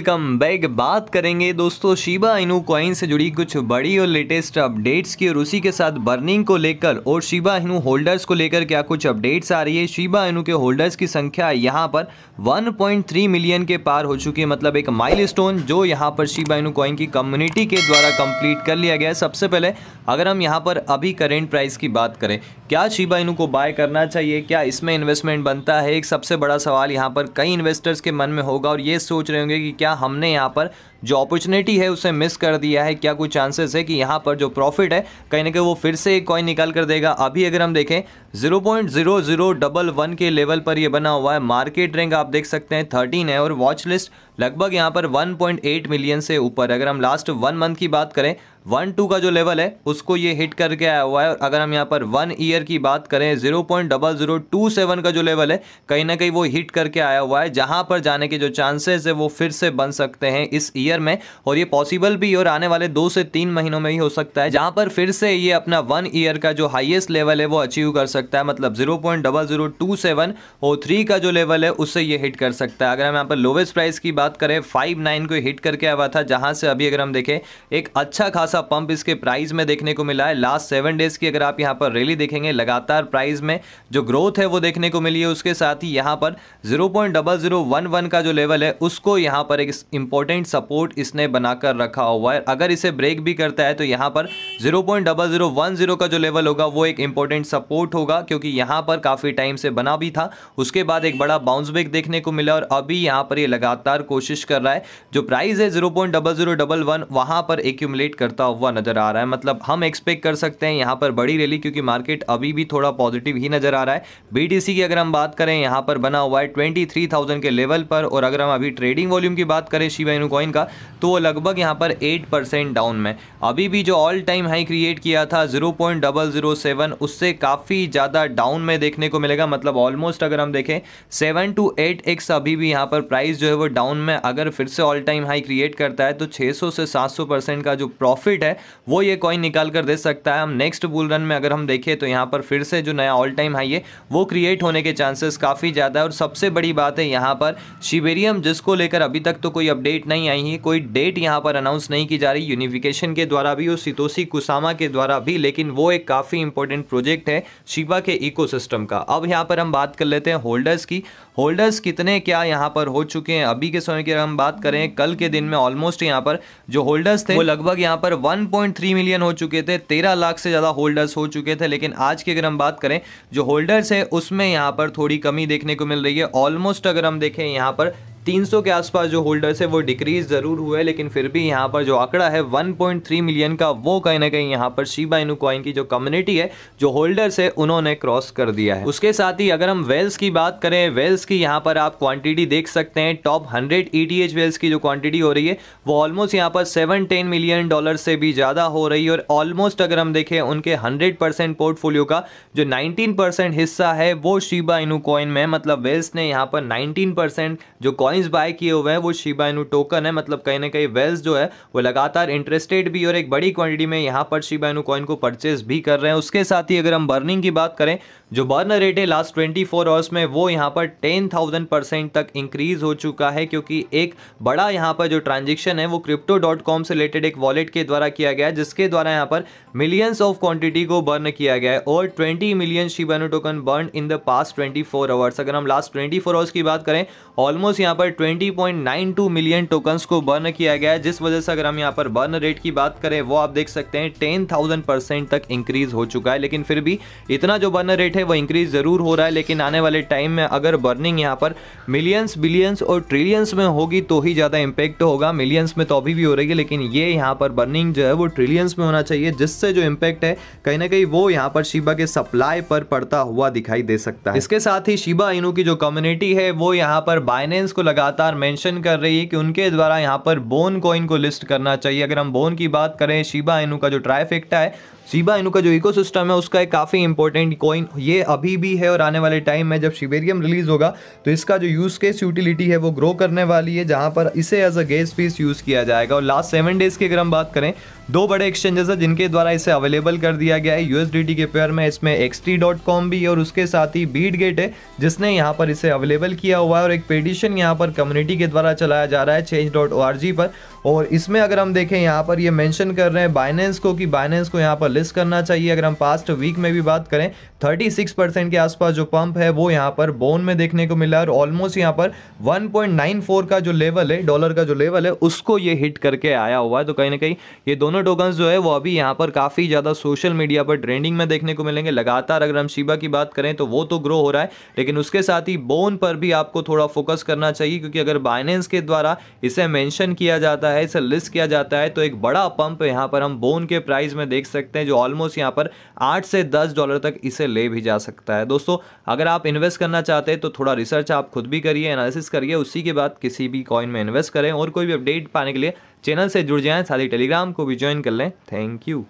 welcome bag बात करेंगे दोस्तों शिबा इनू कॉइन से जुड़ी कुछ बड़ी और लेटेस्ट अपडेट्स की और उसी के साथ बर्निंग को लेकर और शिबा इनू होल्डर्स को लेकर क्या कुछ अपडेट्स आ रही है शिबा इनू के होल्डर्स की संख्या यहां पर 1.3 मिलियन के पार हो चुकी है मतलब एक माइलस्टोन जो यहां पर शिबा इनू कॉइन की कम्युनिटी के द्वारा कंप्लीट कर लिया गया है सबसे पहले अगर हम यहाँ पर अभी करेंट प्राइस की बात करें क्या शिबा इनू को बाय करना चाहिए क्या इसमें इन्वेस्टमेंट बनता है एक सबसे बड़ा सवाल यहाँ पर कई इन्वेस्टर्स के मन में होगा और ये सोच रहे होंगे कि क्या किया हमने यहाँ पर जो अपॉर्चुनिटी है उसे मिस कर दिया है क्या कोई चांसेस है कि यहाँ पर जो प्रॉफिट है कहीं ना कहीं वो फिर से एक कॉइन निकाल कर देगा अभी अगर हम देखें zero zero zero point double one के लेवल पर ये बना हुआ है मार्केट रैंक आप देख सकते हैं थर्टीन है और वॉच लिस्ट लगभग यहाँ पर एट मिलियन से ऊपर अगर हम लास्ट वन मंथ की बात करें वन टू का जो लेवल है उसको ये हिट करके आया हुआ है और अगर हम यहाँ पर वन ईयर की बात करें zero point double zero two seven का जो लेवल है कहीं ना कहीं वो हिट करके आया हुआ है जहाँ पर जाने के जो चांसेस है वो फिर से बन सकते हैं इस ईयर ईयर में और ये पॉसिबल भी और आने वाले दो से तीन महीनों में ही हो सकता है जहां पर फिर से ये अपना वन ईयर का जो हाइएस्ट लेवल है वो अचीव कर सकता है मतलब zero point double zero two seven o three का जो लेवल है उससे ये हिट कर सकता है अगर हम यहाँ पर लोवेस्ट प्राइस की बात करें फाइव नाइन को हिट करके आया था जहां से अभी अगर हम देखें एक अच्छा खासा पंप इसके प्राइस में देखने को मिला है लास्ट सेवन डेज की अगर आप यहाँ पर रैली देखेंगे लगातार प्राइस में जो ग्रोथ है वो देखने को मिली है उसके साथ ही यहाँ पर जीरो का जो लेवल है उसको यहाँ पर एक इंपॉर्टेंट सपोर्ट सपोर्ट इसने बनाकर रखा हुआ है अगर इसे ब्रेक भी करता है तो यहाँ पर zero point double zero one zero का जो लेवल होगा वो एक इंपॉर्टेंट सपोर्ट होगा क्योंकि यहाँ पर काफ़ी टाइम से बना भी था उसके बाद एक बड़ा बाउंस बैक देखने को मिला और अभी यहाँ पर ये यह लगातार कोशिश कर रहा है जो प्राइस है zero point double zero double one वहाँ पर एक्यूमुलेट करता हुआ नजर आ रहा है मतलब हम एक्सपेक्ट कर सकते हैं यहाँ पर बड़ी रैली क्योंकि मार्केट अभी भी थोड़ा पॉजिटिव ही नजर आ रहा है बी की अगर हम बात करें यहाँ पर बना हुआ है ट्वेंटी के लेवल पर और अगर हम अभी ट्रेडिंग वॉल्यूम की बात करें शिवा कॉइन का तो वो लगभग यहाँ पर 8 परसेंट डाउन में अभी भी जो ऑल टाइम हाई क्रिएट किया था 0.007 उससे काफ़ी ज़्यादा डाउन में देखने को मिलेगा मतलब ऑलमोस्ट अगर हम देखें 7 टू 8x अभी भी यहाँ पर प्राइस जो है वो डाउन में अगर फिर से ऑल टाइम हाई क्रिएट करता है तो 600 से 700 परसेंट का जो प्रॉफिट है वो ये कॉइन निकाल कर दे सकता है हम नेक्स्ट बुल रन में अगर हम देखें तो यहाँ पर फिर से जो नया ऑल टाइम हाई है वो क्रिएट होने के चांसेस काफ़ी ज़्यादा है और सबसे बड़ी बात है यहाँ पर शिबेरियम जिसको लेकर अभी तक तो कोई अपडेट नहीं आई है कोई डेट यहाँ पर अनाउंस नहीं की जा रही यूनिफिकेशन के द्वारा भी और सितोसी कुसामा के द्वारा भी लेकिन वो एक काफ़ी इंपॉर्टेंट प्रोजेक्ट है शिबा के इकोसिस्टम का अब यहाँ पर हम बात कर लेते हैं होल्डर्स की होल्डर्स कितने क्या यहाँ पर हो चुके हैं अभी के समय की हम बात करें कल के दिन में ऑलमोस्ट यहाँ पर जो होल्डर्स थे वो लगभग यहाँ पर 1.3 मिलियन हो चुके थे 13 लाख से ज़्यादा होल्डर्स हो चुके थे लेकिन आज की अगर हम बात करें जो होल्डर्स है उसमें यहाँ पर थोड़ी कमी देखने को मिल रही है ऑलमोस्ट अगर हम देखें यहाँ पर 300 के आसपास जो होल्डर्स है वो डिक्रीज ज़रूर हुए लेकिन फिर भी यहाँ पर जो आंकड़ा है 1.3 मिलियन का वो कहीं ना कहीं यहाँ पर शिबा इनू कॉइन की जो कम्युनिटी है जो होल्डर्स है उन्होंने क्रॉस कर दिया है उसके साथ ही अगर हम वेल्स की बात करें वेल्स की यहाँ पर आप क्वांटिटी देख सकते हैं टॉप हंड्रेड ई वेल्स की जो क्वांटिटी हो रही है वो ऑलमोस्ट यहाँ पर सेवन टेन मिलियन डॉलर से भी ज़्यादा हो रही है और ऑलमोस्ट अगर हम देखें उनके हंड्रेड पोर्टफोलियो का जो नाइनटीन हिस्सा है वो शिबा इनू कॉइन में मतलब वेल्स ने यहाँ पर नाइनटीन जो कॉइन्स बाय किए हुए हैं वो शिबा इनू टोकन है मतलब कहीं ना कहीं वेल्स जो है वो लगातार इंटरेस्टेड भी और एक बड़ी क्वांटिटी में यहाँ पर शिबा इनू कॉइन को परचेज भी कर रहे हैं उसके साथ ही अगर हम बर्निंग की बात करें जो बर्न रेट है लास्ट ट्वेंटी फोर आवर्स में वो यहाँ पर टेन थाउजेंड परसेंट तक इंक्रीज हो चुका है क्योंकि एक बड़ा यहाँ पर जो ट्रांजेक्शन है वो क्रिप्टो डॉट कॉम से रिलेटेड एक वॉलेट के द्वारा किया गया है जिसके द्वारा यहाँ पर मिलियंस ऑफ क्वांटिटी को बर्न किया गया है और twenty million Shiba Inu token burn in the past twenty four hours अगर हम लास्ट ट्वेंटी फोर आवर्स की बात करें ऑलमोस्ट यहाँ पर 20.92 मिलियन टोकन्स को बर्न किया गया है जिस वजह से अगर हम यहाँ पर बर्न रेट की बात करें वो आप देख सकते हैं 10,000 परसेंट तक इंक्रीज हो चुका है लेकिन फिर भी इतना जो बर्न रेट है वो इंक्रीज ज़रूर हो रहा है लेकिन आने वाले टाइम में अगर बर्निंग यहाँ पर मिलियंस बिलियंस और ट्रिलियंस में होगी तो ही ज़्यादा इम्पैक्ट होगा मिलियंस में तो अभी भी हो रही है लेकिन ये यहाँ पर बर्निंग जो है वो ट्रिलियंस में होना चाहिए जिससे जो इम्पैक्ट है कहीं ना कहीं वो यहाँ पर शिबा के सप्लाई पर पड़ता हुआ दिखाई दे सकता है इसके साथ ही शिबा इनू की जो कम्युनिटी है वो यहाँ पर बाइनेंस को लगातार मेंशन कर रही है कि उनके द्वारा यहाँ पर बोन कॉइन को लिस्ट करना चाहिए अगर हम बोन की बात करें शिबा इनू का जो ट्राइफेक्टा है शिबा इनू का जो इकोसिस्टम है उसका एक काफ़ी इंपॉर्टेंट कॉइन ये अभी भी है और आने वाले टाइम में जब शिबेरियम रिलीज होगा तो इसका जो यूज़ केस यूटिलिटी है वो ग्रो करने वाली है जहाँ पर इसे as a gas fees use किया जाएगा और लास्ट सेवन डेज़ की अगर हम बात करें दो बड़े एक्सचेंजेस हैं जिनके द्वारा इसे अवेलेबल कर दिया गया है यूएसडीटी के पेयर में इसमें एक्सटी भी और उसके साथ ही बीट गेट है जिसने यहाँ पर इसे अवेलेबल किया हुआ है और एक पेडिशन यहाँ पर कम्युनिटी के द्वारा चलाया जा रहा है चेंज पर और इसमें अगर हम देखें यहाँ पर ये मेंशन कर रहे हैं बाइनेंस को कि बाइनेंस को यहाँ पर लिस्ट करना चाहिए अगर हम पास्ट वीक में भी बात करें 36 परसेंट के आसपास जो पंप है वो यहाँ पर बोन में देखने को मिला और ऑलमोस्ट यहाँ पर 1.94 का जो लेवल है डॉलर का जो लेवल है उसको ये हिट करके आया हुआ है तो कहीं ना कहीं ये दोनों टोकन जो है वो अभी यहाँ पर काफ़ी ज़्यादा सोशल मीडिया पर ट्रेंडिंग में देखने को मिलेंगे लगातार अगर हम शिबा की बात करें तो वो तो ग्रो हो रहा है लेकिन उसके साथ ही बोन पर भी आपको थोड़ा फोकस करना चाहिए क्योंकि अगर बाइनेंस के द्वारा इसे मैंशन किया जाता है जाता है इसे लिस्ट किया जाता है तो एक बड़ा पंप यहाँ पर हम बोन के प्राइस में देख सकते हैं जो ऑलमोस्ट यहाँ पर आठ से दस डॉलर तक इसे ले भी जा सकता है दोस्तों अगर आप इन्वेस्ट करना चाहते हैं तो थोड़ा रिसर्च आप खुद भी करिए एनालिसिस करिए उसी के बाद किसी भी कॉइन में इन्वेस्ट करें और कोई भी अपडेट पाने के लिए चैनल से जुड़ जाएँ साथ ही टेलीग्राम को भी ज्वाइन कर लें थैंक यू